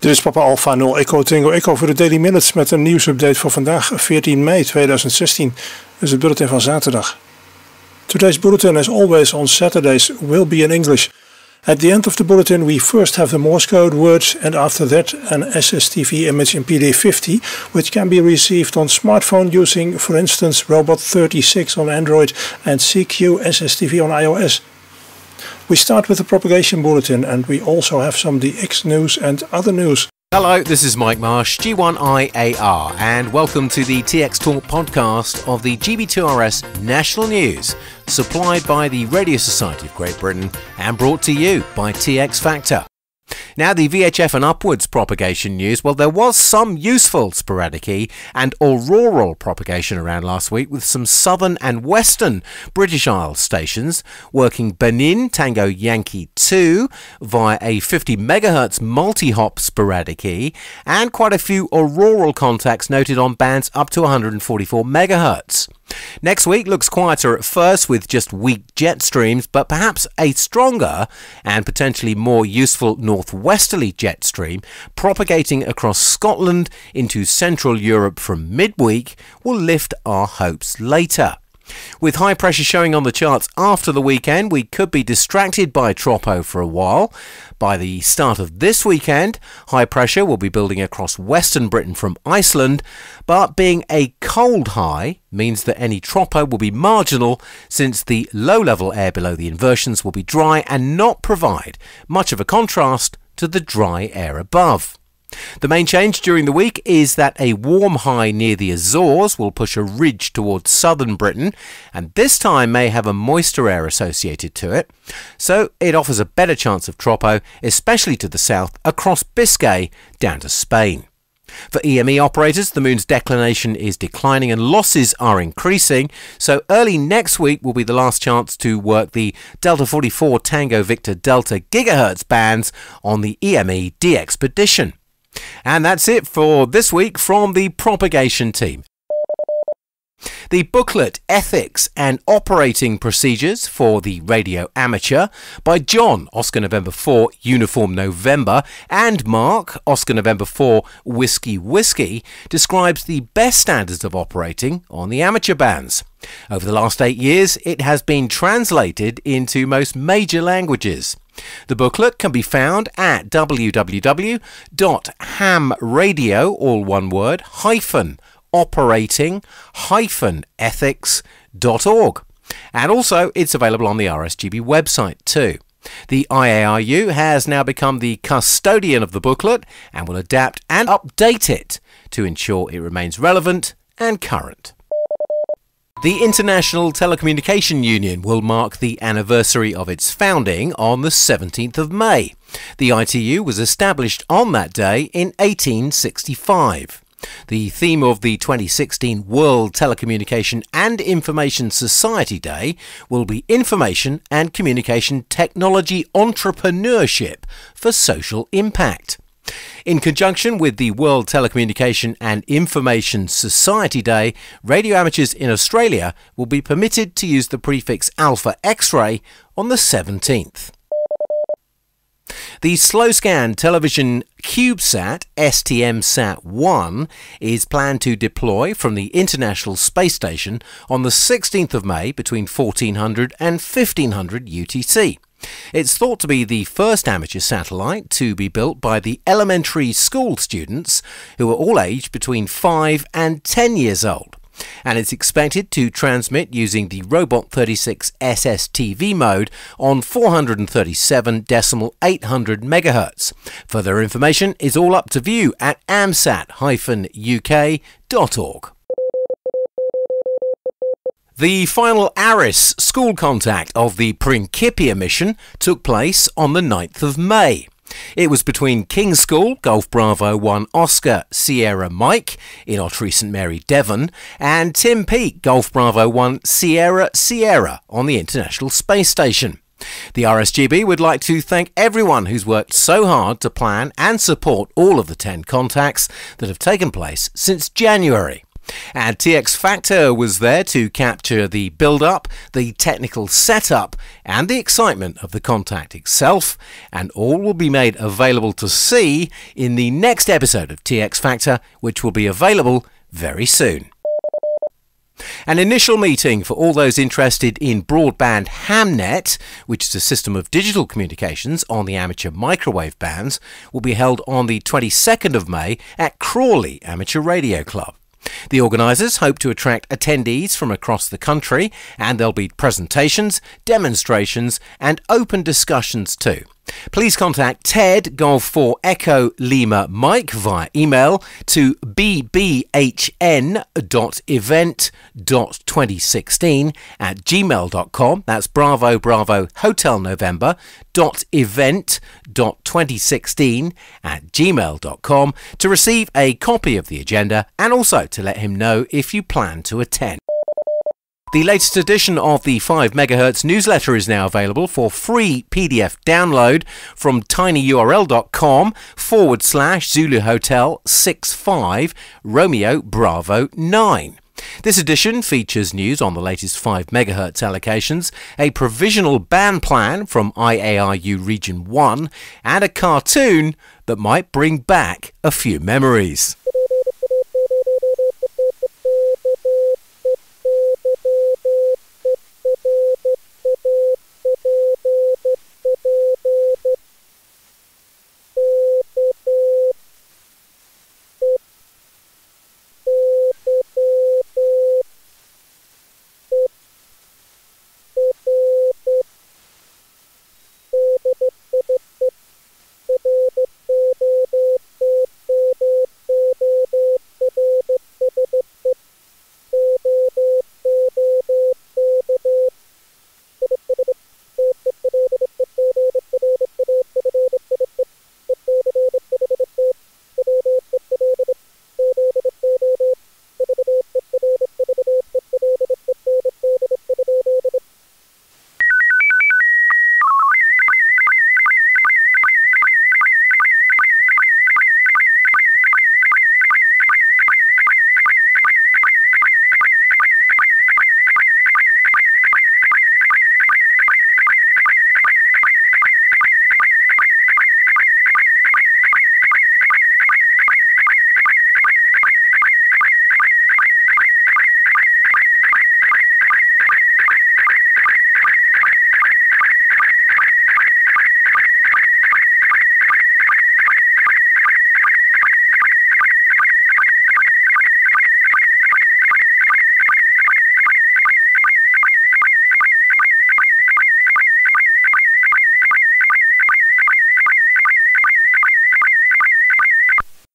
Dit is Papa Alpha 0 Echo Tango Echo voor de Daily Minutes met een nieuwsupdate voor vandaag 14 mei 2016. Dit is het bulletin van zaterdag. Today's bulletin as always on Saturdays will be in English. At the end of the bulletin we first have the Morse code words and after that an SSTV image in PD50 which can be received on smartphone using for instance Robot36 on Android and CQ SSTV on iOS. We start with the propagation bulletin and we also have some DX news and other news. Hello, this is Mike Marsh, G1IAR, and welcome to the TX Talk podcast of the GB2RS National News, supplied by the Radio Society of Great Britain and brought to you by TX Factor. Now, the VHF and upwards propagation news well, there was some useful sporadic E and auroral propagation around last week with some southern and western British Isles stations working Benin Tango Yankee 2 via a 50 megahertz multi hop sporadic E and quite a few auroral contacts noted on bands up to 144 megahertz. Next week looks quieter at first with just weak jet streams, but perhaps a stronger and potentially more useful northwesterly jet stream propagating across Scotland into Central Europe from midweek will lift our hopes later. With high pressure showing on the charts after the weekend, we could be distracted by Tropo for a while. By the start of this weekend, high pressure will be building across western Britain from Iceland, but being a cold high means that any Tropo will be marginal since the low level air below the inversions will be dry and not provide much of a contrast to the dry air above. The main change during the week is that a warm high near the Azores will push a ridge towards southern Britain and this time may have a moister air associated to it. So it offers a better chance of tropo, especially to the south across Biscay down to Spain. For EME operators, the moon's declination is declining and losses are increasing, so early next week will be the last chance to work the Delta 44 Tango Victor Delta gigahertz bands on the EME D expedition. And that's it for this week from the propagation team. The booklet Ethics and Operating Procedures for the Radio Amateur by John, Oscar November 4, Uniform November, and Mark, Oscar November 4, Whiskey Whiskey, describes the best standards of operating on the amateur bands. Over the last eight years, it has been translated into most major languages. The booklet can be found at www.hamradio, all one word, hyphen operating hyphen ethics.org. And also, it's available on the RSGB website too. The IARU has now become the custodian of the booklet and will adapt and update it to ensure it remains relevant and current. The International Telecommunication Union will mark the anniversary of its founding on the 17th of May. The ITU was established on that day in 1865. The theme of the 2016 World Telecommunication and Information Society Day will be Information and Communication Technology Entrepreneurship for Social Impact. In conjunction with the World Telecommunication and Information Society Day, radio amateurs in Australia will be permitted to use the prefix Alpha X ray on the 17th. The slow scan television CubeSat STM Sat 1 is planned to deploy from the International Space Station on the 16th of May between 1400 and 1500 UTC. It's thought to be the first amateur satellite to be built by the elementary school students who are all aged between 5 and 10 years old and it's expected to transmit using the Robot 36 SSTV mode on 437.800 MHz. Further information is all up to view at amsat-uk.org. The final ARIS school contact of the Principia mission took place on the 9th of May. It was between King's School, Golf Bravo 1 Oscar Sierra Mike in Ottery St Mary, Devon, and Tim Peake, Golf Bravo 1 Sierra Sierra on the International Space Station. The RSGB would like to thank everyone who's worked so hard to plan and support all of the 10 contacts that have taken place since January. And TX Factor was there to capture the build up, the technical setup, and the excitement of the contact itself. And all will be made available to see in the next episode of TX Factor, which will be available very soon. An initial meeting for all those interested in broadband Hamnet, which is a system of digital communications on the amateur microwave bands, will be held on the 22nd of May at Crawley Amateur Radio Club. The organisers hope to attract attendees from across the country, and there'll be presentations, demonstrations, and open discussions too. Please contact Ted Golf 4 Echo Lima Mike via email to bbhn.event.2016 at gmail.com. That's Bravo Bravo Hotel November dot event dot 2016 at gmail.com to receive a copy of the agenda and also to let him know if you plan to attend. The latest edition of the 5 MHz newsletter is now available for free PDF download from tinyurl.com forward slash Zulu Hotel 65 Romeo Bravo 9. This edition features news on the latest 5 MHz allocations, a provisional ban plan from IARU Region 1, and a cartoon that might bring back a few memories.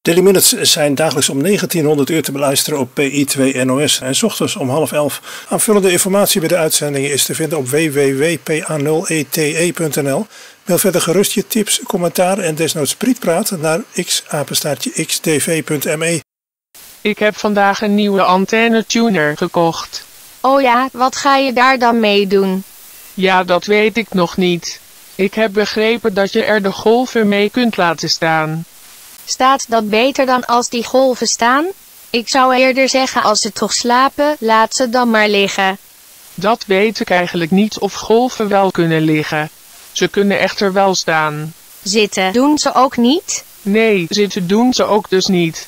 Daily Minutes zijn dagelijks om 1900 uur te beluisteren op PI2 NOS en ochtends om half elf. Aanvullende informatie bij de uitzendingen is te vinden op www.pa0ete.nl. E e Mail verder gerust je tips, commentaar en desnoods prietpraat naar xapenstaartje e. Ik heb vandaag een nieuwe antenne tuner gekocht. Oh ja, wat ga je daar dan mee doen? Ja, dat weet ik nog niet. Ik heb begrepen dat je er de golven mee kunt laten staan. Staat dat beter dan als die golven staan? Ik zou eerder zeggen als ze toch slapen, laat ze dan maar liggen. Dat weet ik eigenlijk niet of golven wel kunnen liggen. Ze kunnen echter wel staan. Zitten doen ze ook niet? Nee, zitten doen ze ook dus niet.